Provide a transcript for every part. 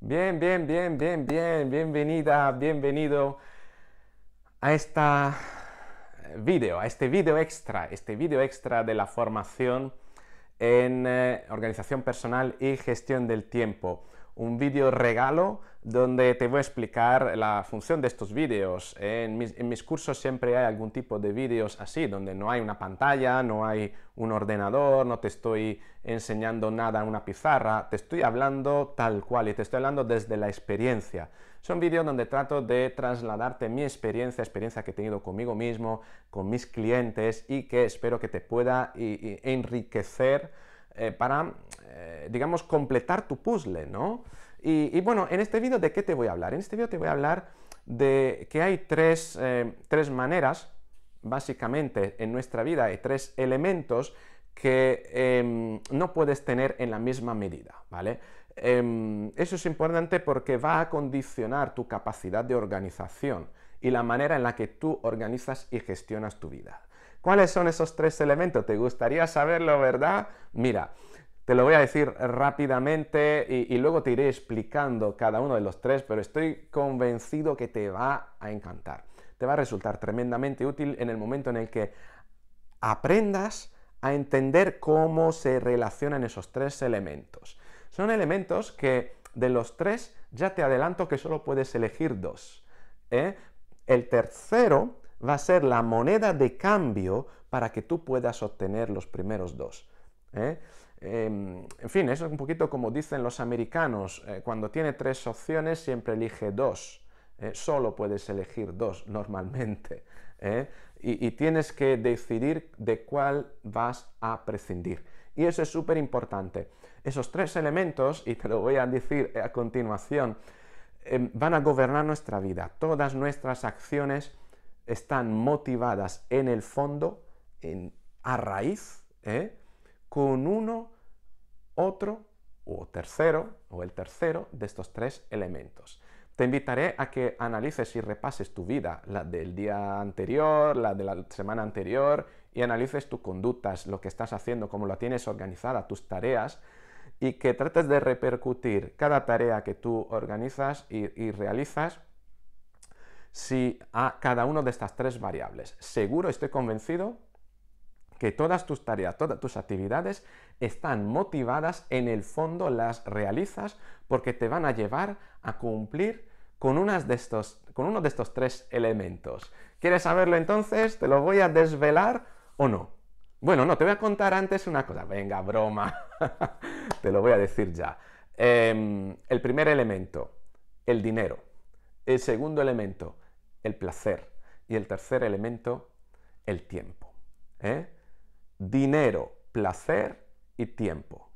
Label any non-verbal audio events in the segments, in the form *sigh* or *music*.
Bien, bien, bien, bien, bien, bienvenida, bienvenido a esta eh, video, a este video extra, este video extra de la formación en eh, organización personal y gestión del tiempo un vídeo regalo donde te voy a explicar la función de estos vídeos. En mis, cursos siempre hay algún tipo de vídeos así, donde no hay una pantalla, no hay un ordenador, no te estoy enseñando nada en una pizarra, te estoy hablando tal cual y te estoy hablando desde la experiencia. Son vídeos donde trato de trasladarte mi experiencia, experiencia que he tenido conmigo mismo, con mis clientes y que espero que te pueda enriquecer eh, para, eh, digamos, completar tu puzzle, ¿no? Y, bueno, en este vídeo, ¿de qué te voy a hablar? En este vídeo te voy a hablar de que hay tres, eh, maneras, básicamente, en nuestra vida, hay tres elementos que em, no puedes tener en la misma medida, ¿vale? Em, eso es importante porque va a condicionar tu capacidad de organización y la manera en la que tú organizas y gestionas tu vida. ¿Cuáles son esos tres elementos? ¿Te gustaría saberlo, verdad? Mira, te lo voy a decir rápidamente y, luego te iré explicando cada uno de los tres, pero estoy convencido que te va a encantar. Te va a resultar tremendamente útil en el momento en el que aprendas a entender cómo se relacionan esos tres elementos. Son elementos que de los tres ya te adelanto que solo puedes elegir dos. ¿eh? El tercero va a ser la moneda de cambio para que tú puedas obtener los primeros dos. ¿eh? Em, en fin, eso es un poquito como dicen los americanos, eh, cuando tiene tres opciones siempre elige dos, ¿eh? solo puedes elegir dos normalmente, y, y tienes que decidir de cuál vas a prescindir. Y eso es súper importante. Esos tres elementos, y te lo voy a decir a continuación, em, van a gobernar nuestra vida, todas nuestras acciones, están motivadas en el fondo, en, a raíz, ¿eh? con uno, otro o tercero, o el tercero de estos tres elementos. Te invitaré a que analices y repases tu vida, la del día anterior, la de la semana anterior, y analices tus conductas, lo que estás haciendo, cómo la tienes organizada, tus tareas, y que trates de repercutir cada tarea que tú organizas y realizas si a cada una de estas tres variables. Seguro, estoy convencido que todas tus tareas, todas tus actividades están motivadas, en el fondo las realizas porque te van a llevar a cumplir con, uno de estos tres elementos. ¿Quieres saberlo entonces? ¿Te lo voy a desvelar o no? Bueno, no, te voy a contar antes una cosa. Venga, broma. *laughs* te lo voy a decir ya. Em, el primer elemento, el dinero. El segundo elemento, el placer. Y el tercer elemento, el tiempo. ¿eh? Dinero, placer y tiempo.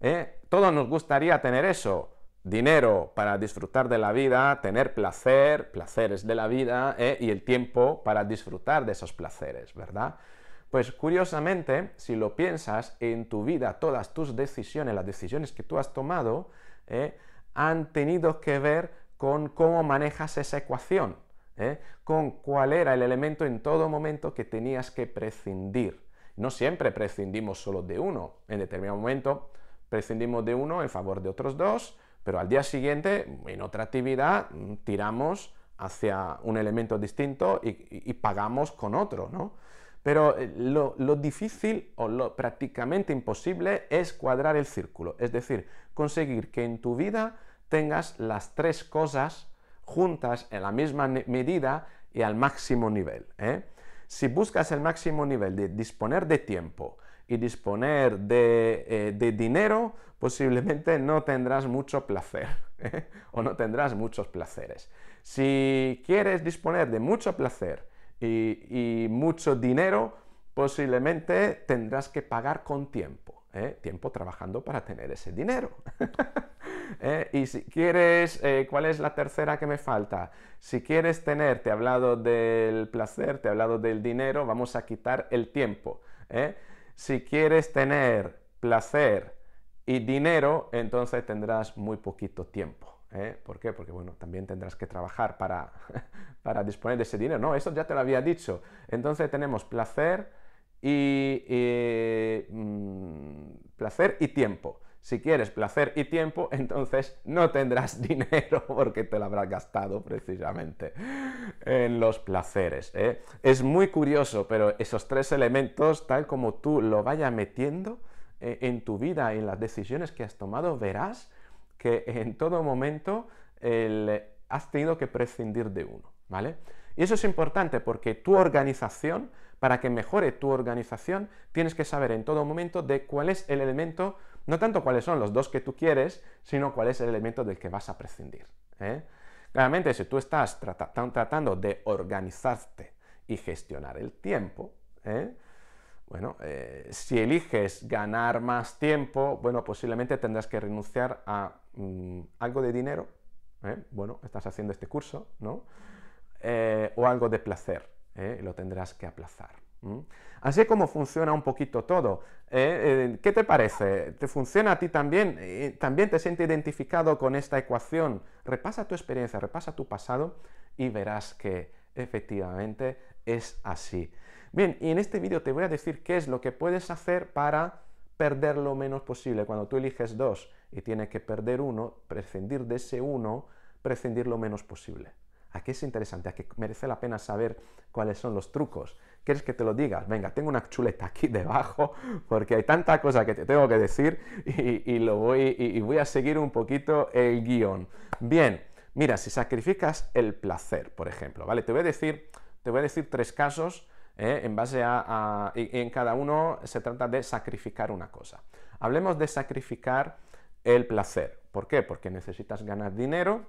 ¿eh? Todos nos gustaría tener eso. Dinero para disfrutar de la vida, tener placer, placeres de la vida ¿eh? y el tiempo para disfrutar de esos placeres, ¿verdad? Pues curiosamente, si lo piensas en tu vida, todas tus decisiones, las decisiones que tú has tomado, ¿eh? han tenido que ver con cómo manejas esa ecuación. ¿eh? con cuál era el elemento en todo momento que tenías que prescindir. No siempre prescindimos solo de uno, en determinado momento prescindimos de uno en favor de otros dos, pero al día siguiente, en otra actividad, mm, tiramos hacia un elemento distinto y, pagamos con otro, ¿no? Pero eh, lo, difícil o lo prácticamente imposible es cuadrar el círculo, es decir, conseguir que en tu vida tengas las tres cosas juntas en la misma medida y al máximo nivel. ¿eh? Si buscas el máximo nivel de disponer de tiempo y disponer de, eh, dinero, posiblemente no tendrás mucho placer ¿eh? o no tendrás muchos placeres. Si quieres disponer de mucho placer y mucho dinero, posiblemente tendrás que pagar con tiempo, tiempo trabajando para tener ese dinero. *laughs* *laughs* ¿eh? Y si quieres, eh, ¿cuál es la tercera que me falta? Si quieres tener, te he hablado del placer, te he hablado del dinero, vamos a quitar el tiempo. ¿eh? Si quieres tener placer y dinero, entonces tendrás muy poquito tiempo. ¿Por qué? Porque bueno, también tendrás que trabajar para, *laughs* para disponer de ese dinero. No, eso ya te lo había dicho. Entonces tenemos placer y, mm, placer y tiempo. Si quieres placer y tiempo, *laughs* entonces no tendrás *laughs* dinero porque te lo habrás gastado precisamente en los placeres. ¿eh? Es muy curioso, pero esos tres elementos, tal como tú lo vayas metiendo eh, en tu vida, y en las decisiones que has tomado, verás que en todo momento has tenido que prescindir de uno, ¿vale? Y eso es importante porque tu organización para que mejore tu organización, tienes que saber en todo momento de cuál es el elemento, no tanto cuáles son los dos que tú quieres, sino cuál es el elemento del que vas a prescindir. ¿eh? Claramente, si tú estás tratando de organizarte y gestionar el tiempo, ¿eh? bueno, eh, si eliges ganar más tiempo, bueno, posiblemente tendrás que renunciar a mm, algo de dinero, bueno, estás haciendo este curso, ¿no? o algo de placer, ¿eh? lo tendrás que aplazar. Así como funciona un poquito todo. ¿eh? Eh, ¿Qué te parece? ¿Te funciona a ti también? ¿También te sientes identificado con esta ecuación? Repasa tu experiencia, repasa tu pasado y verás que efectivamente es así. Bien, y en este vídeo te voy a decir qué es lo que puedes hacer para perder lo menos posible. Cuando tú eliges dos y tienes que perder uno, prescindir de ese uno, prescindir lo menos posible. ¿A es interesante? ¿A merece la pena saber cuáles son los trucos? ¿Quieres que te lo digas? Venga, tengo una chuleta aquí *laughs* debajo porque hay tanta cosa que te tengo que decir y, lo voy, a seguir un poquito el guión. Bien, mira, si sacrificas el placer, por ejemplo, ¿vale? Te voy a decir, te voy a decir tres casos ¿eh? en base y, en cada uno se trata de sacrificar una cosa. Hablemos de sacrificar el placer. ¿Por qué? Porque necesitas ganar dinero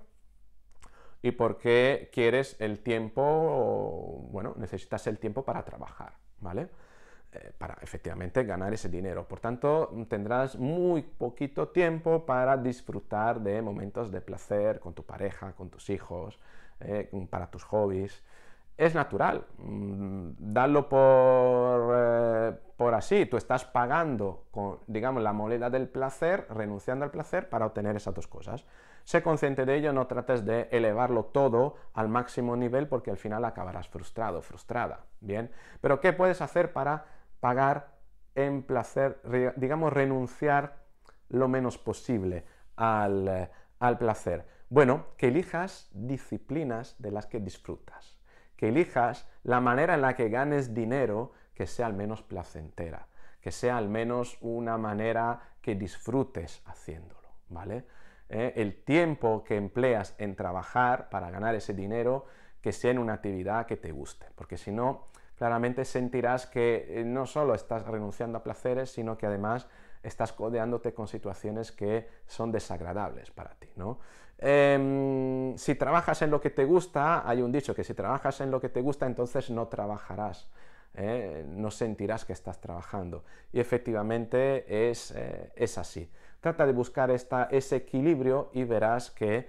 y porque qué quieres el tiempo, bueno, necesitas el tiempo para trabajar, ¿vale? Eh, para efectivamente ganar ese dinero. Por tanto, tendrás muy poquito tiempo para disfrutar de momentos de placer con tu pareja, con tus hijos, eh, para tus hobbies es natural. Mm, darlo eh, por, así. Tú estás pagando con, digamos, la moneda del placer, renunciando al placer para obtener esas dos cosas. Sé consciente de ello, no trates de elevarlo todo al máximo nivel porque al final acabarás frustrado, frustrada. Bien. Pero ¿qué puedes hacer para pagar en placer, digamos, renunciar lo menos posible eh, al placer? Bueno, que elijas disciplinas de las que disfrutas que elijas la manera en la que ganes dinero que sea al menos placentera, que sea al menos una manera que disfrutes haciéndolo, ¿vale? Eh, el tiempo que empleas en trabajar para ganar ese dinero, que sea en una actividad que te guste, porque si no, claramente sentirás que eh, no solo estás renunciando a placeres, sino que además estás codeándote con situaciones que son desagradables para ti, ¿no? Em, si trabajas en lo que te gusta, hay un dicho que si trabajas en lo que te gusta, entonces no trabajarás, ¿eh? no sentirás que estás trabajando. Y efectivamente es, eh, así. Trata de buscar ese equilibrio y verás que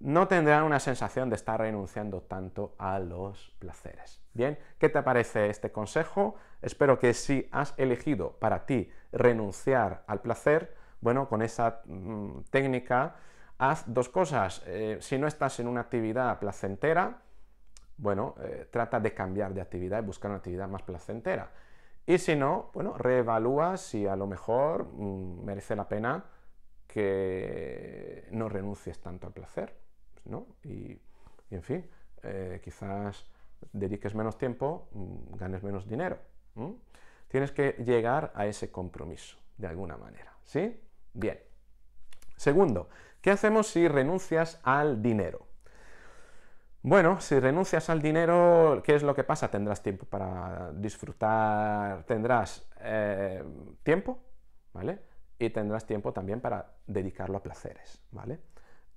no tendrán una sensación de estar renunciando tanto a los placeres. Bien, ¿qué te parece este consejo? Espero que si has elegido para ti renunciar al placer, bueno, con esa mm, técnica, haz dos cosas. Eh, si no estás en una actividad placentera, bueno, eh, trata de cambiar de actividad y buscar una actividad más placentera. Y si no, bueno, reevalúa si a lo mejor mm, merece la pena que no renuncies tanto al placer, ¿no? Y, en fin, eh, quizás dediques menos tiempo, mm, ganes menos dinero. Tienes que llegar a ese compromiso, de alguna manera. ¿Sí? Bien. Segundo, ¿qué hacemos si renuncias al dinero? Bueno, si renuncias al dinero, ¿qué es lo que pasa? Tendrás tiempo para disfrutar, tendrás eh, tiempo, ¿vale? Y tendrás tiempo también para dedicarlo a placeres, ¿vale?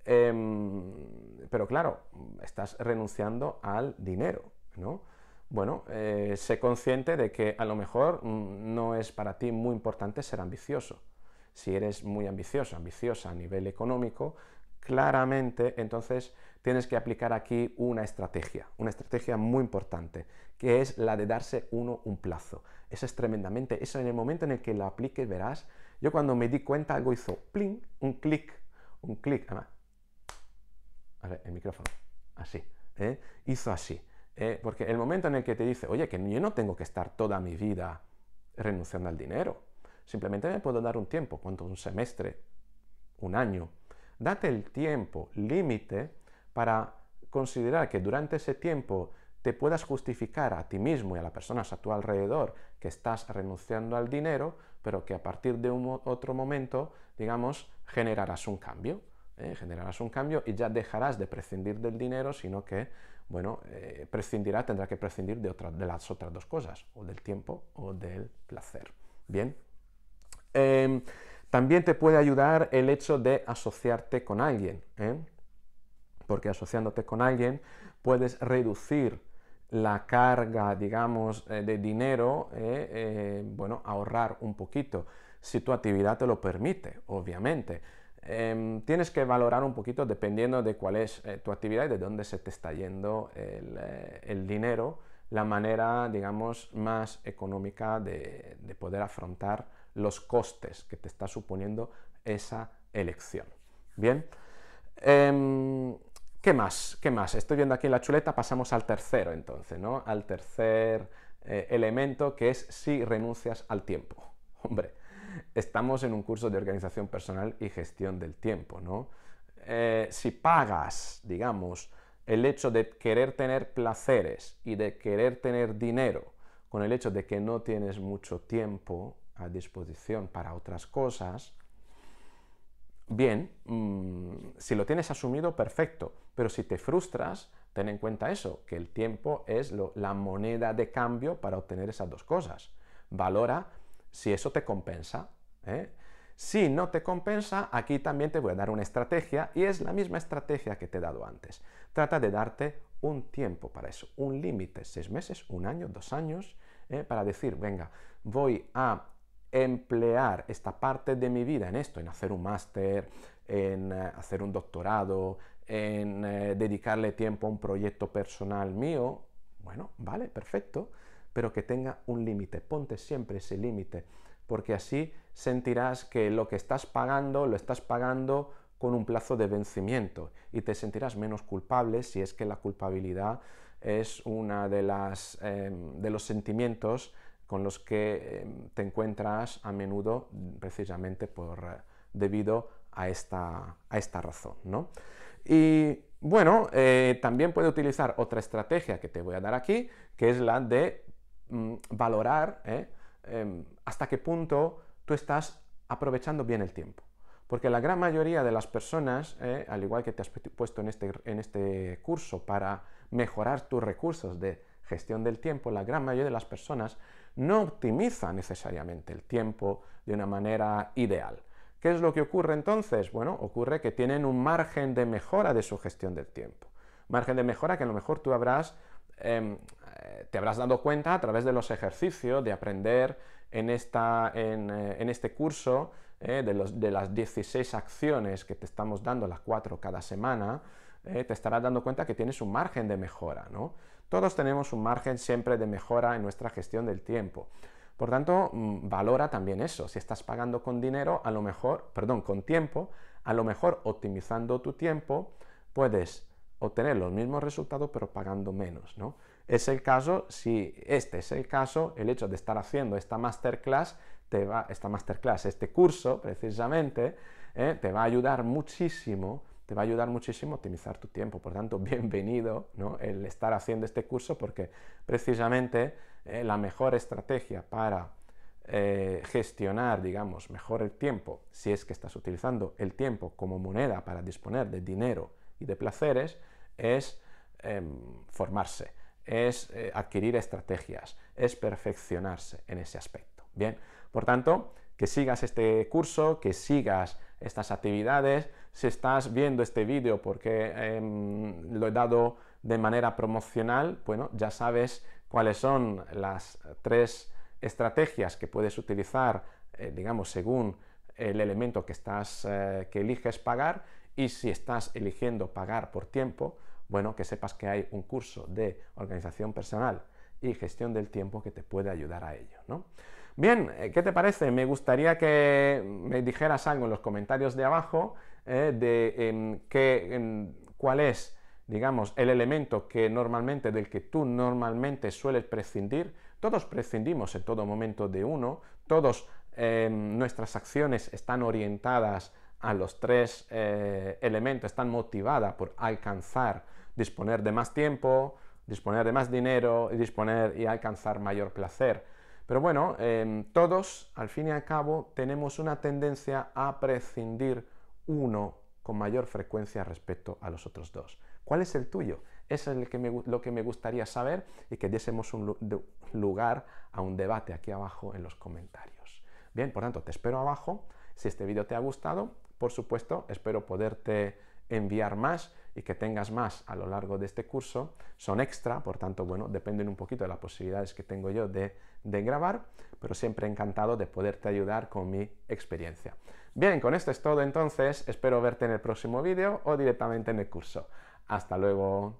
Em, pero claro, estás renunciando al dinero, ¿no? Bueno, eh, sé consciente de que a lo mejor mm, no es para ti muy importante ser ambicioso. Si eres muy ambicioso, ambiciosa a nivel económico, claramente entonces tienes que aplicar aquí una estrategia, una estrategia muy importante, que es la de darse uno un plazo. Eso es tremendamente, eso en el momento en el que lo apliques verás, yo cuando me di cuenta algo hizo pling, un clic, un clic, a ver, el micrófono, así, ¿eh? hizo así. ¿eh? Porque el momento en el que te dice, oye, que yo no tengo que estar toda mi vida renunciando al dinero, simplemente me puedo dar un tiempo, cuánto, un semestre, un año. Date el tiempo límite para considerar que durante ese tiempo te puedas justificar a ti mismo y a las personas a tu alrededor que estás renunciando al dinero, pero que a partir de un otro momento, digamos, generarás un cambio. Eh, generarás un cambio y ya dejarás de prescindir del dinero, sino que, bueno, eh, prescindirá, tendrá que prescindir de, las otras dos cosas, o del tiempo o del placer. Bien. Em, también te puede ayudar el hecho de asociarte con alguien, ¿eh? porque asociándote con alguien puedes reducir la carga, digamos, de dinero, bueno, ahorrar un poquito, si tu actividad te lo permite, obviamente Em, tienes que valorar un poquito dependiendo de cuál es eh, tu actividad y de dónde se te está yendo el, eh, dinero, la manera, digamos, más económica de, poder afrontar los costes que te está suponiendo esa elección. Bien. Em, ¿Qué más? ¿Qué más? Estoy viendo aquí en la chuleta, pasamos al tercero entonces, ¿no? Al tercer eh, elemento que es si renuncias al tiempo. *laughs* Hombre, estamos en un curso de organización personal y gestión del tiempo, ¿no? Eh, si pagas, digamos, el hecho de querer tener placeres y de querer tener dinero con el hecho de que no tienes mucho tiempo a disposición para otras cosas, bien, mm, si lo tienes asumido, perfecto, pero si te frustras, ten en cuenta eso, que el tiempo es la moneda de cambio para obtener esas dos cosas. Valora si eso te compensa. ¿eh? Si no te compensa, aquí también te voy a dar una estrategia y es la misma estrategia que te he dado antes. Trata de darte un tiempo para eso, un límite, seis meses, un año, dos años, ¿eh? para decir, venga, voy a emplear esta parte de mi vida en esto, en hacer un máster, en eh, hacer un doctorado, en dedicarle tiempo a un proyecto personal mío, bueno, vale, perfecto pero que tenga un límite. Ponte siempre ese límite, porque así sentirás que lo que estás pagando lo estás pagando con un plazo de vencimiento y te sentirás menos culpable si es que la culpabilidad es uno de, em, de los sentimientos con los que em, te encuentras a menudo precisamente por, eh, debido a esta, a esta razón. ¿no? Y bueno, eh, también puede utilizar otra estrategia que te voy a dar aquí, que es la de Mm, valorar ¿eh? em, hasta qué punto tú estás aprovechando bien el tiempo. Porque la gran mayoría de las personas, ¿eh? al igual que te has puesto en este, en este curso para mejorar tus recursos de gestión del tiempo, la gran mayoría de las personas no optimiza necesariamente el tiempo de una manera ideal. ¿Qué es lo que ocurre entonces? Bueno, ocurre que tienen un margen de mejora de su gestión del tiempo. Margen de mejora que a lo mejor tú habrás Em, eh, te habrás dado cuenta a través de los ejercicios, de aprender en, eh, este curso, eh, de, las 16 acciones que te estamos dando, las 4 cada semana, te estarás dando cuenta que tienes un margen de mejora, ¿no? Todos tenemos un margen siempre de mejora en nuestra gestión del tiempo. Por tanto, mm, valora también eso. Si estás pagando con dinero, a lo mejor, perdón, con tiempo, a lo mejor optimizando tu tiempo, puedes obtener los mismos resultados pero pagando menos, ¿no? Es el caso, si este es el caso, el hecho de estar haciendo esta masterclass, te va, esta masterclass, este curso precisamente, ¿eh? te va a ayudar muchísimo, te va a ayudar muchísimo a optimizar tu tiempo. Por tanto, *laughs* bienvenido ¿no? el estar haciendo este curso porque precisamente ¿eh? la mejor estrategia para eh, gestionar, digamos, mejor el tiempo, si es que estás utilizando el tiempo como moneda para disponer de dinero, y de placeres es em, formarse, es eh, adquirir estrategias, es perfeccionarse en ese aspecto. Bien, por tanto, que sigas este curso, que sigas estas actividades. Si estás viendo este vídeo porque em, lo he dado de manera promocional, bueno, ya sabes cuáles son las tres estrategias que puedes utilizar, eh, digamos, según el elemento que, estás, eh, que eliges pagar y si estás eligiendo pagar por tiempo, bueno, que sepas que hay un curso de organización personal y gestión del tiempo que te puede ayudar a ello, ¿no? Bien, eh, ¿qué te parece? Me gustaría que me dijeras algo en los comentarios de abajo eh, de em, em, cuál es, digamos, el elemento que normalmente, del que tú normalmente sueles prescindir. Todos prescindimos en todo momento de uno, todos em, nuestras acciones están orientadas a los tres eh, elementos están motivadas por alcanzar, disponer de más tiempo, disponer de más dinero y disponer y alcanzar mayor placer. Pero bueno, em, todos, al fin y al cabo, tenemos una tendencia a prescindir uno con mayor frecuencia respecto a los otros dos. ¿Cuál es el tuyo? Eso es lo que me gustaría saber y que diésemos un lugar a un debate aquí abajo en los comentarios. Bien, por tanto, te espero abajo. Si este vídeo te ha gustado, por supuesto, espero poderte enviar más y que tengas más a lo largo de este curso. Son extra, por tanto, bueno, dependen un poquito de las posibilidades que tengo yo de, grabar, pero siempre encantado de poderte ayudar con mi experiencia. Bien, con esto es todo entonces. Espero verte en el próximo vídeo o directamente en el curso. Hasta luego.